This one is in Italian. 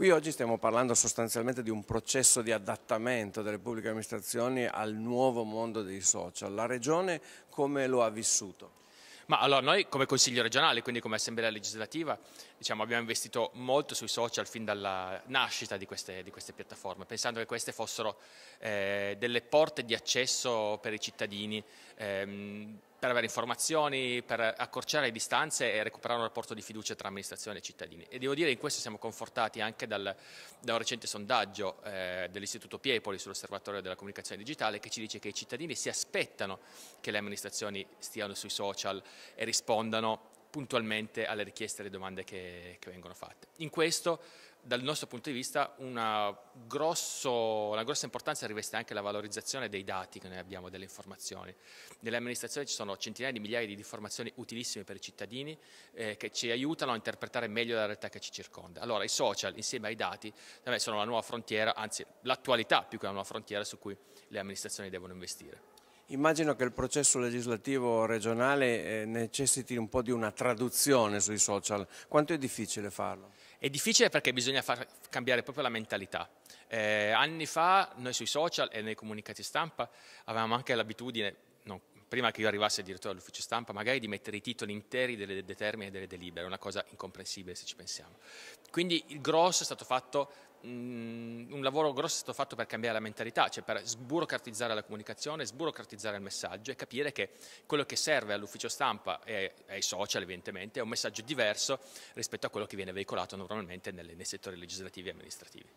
Qui oggi stiamo parlando sostanzialmente di un processo di adattamento delle pubbliche amministrazioni al nuovo mondo dei social. La Regione come lo ha vissuto? Ma allora noi come Consiglio regionale, quindi come Assemblea legislativa, diciamo, abbiamo investito molto sui social fin dalla nascita di queste, di queste piattaforme, pensando che queste fossero eh, delle porte di accesso per i cittadini ehm, per avere informazioni, per accorciare le distanze e recuperare un rapporto di fiducia tra amministrazione e cittadini. E devo dire che in questo siamo confortati anche dal, da un recente sondaggio eh, dell'Istituto Piepoli sull'osservatorio della comunicazione digitale che ci dice che i cittadini si aspettano che le amministrazioni stiano sui social e rispondano puntualmente alle richieste e alle domande che, che vengono fatte. In questo dal nostro punto di vista una, grosso, una, grossa importanza riveste anche la valorizzazione dei dati che noi abbiamo, delle informazioni. Nelle amministrazioni ci sono centinaia di migliaia di informazioni utilissime per i cittadini eh, che ci aiutano a interpretare meglio la realtà che ci circonda. Allora i social insieme ai dati sono la nuova frontiera, anzi l'attualità più che la nuova frontiera su cui le amministrazioni devono investire. Immagino che il processo legislativo regionale eh, necessiti un po' di una traduzione sui social. Quanto è difficile farlo? È difficile perché bisogna far cambiare proprio la mentalità. Eh, anni fa noi sui social e nei comunicati stampa avevamo anche l'abitudine, no, prima che io arrivassi addirittura all'ufficio stampa, magari di mettere i titoli interi delle determine e delle delibere, una cosa incomprensibile se ci pensiamo. Quindi il grosso è stato fatto Mm, un lavoro grosso è stato fatto per cambiare la mentalità, cioè per sburocratizzare la comunicazione, sburocratizzare il messaggio e capire che quello che serve all'ufficio stampa e ai social evidentemente è un messaggio diverso rispetto a quello che viene veicolato normalmente nei settori legislativi e amministrativi.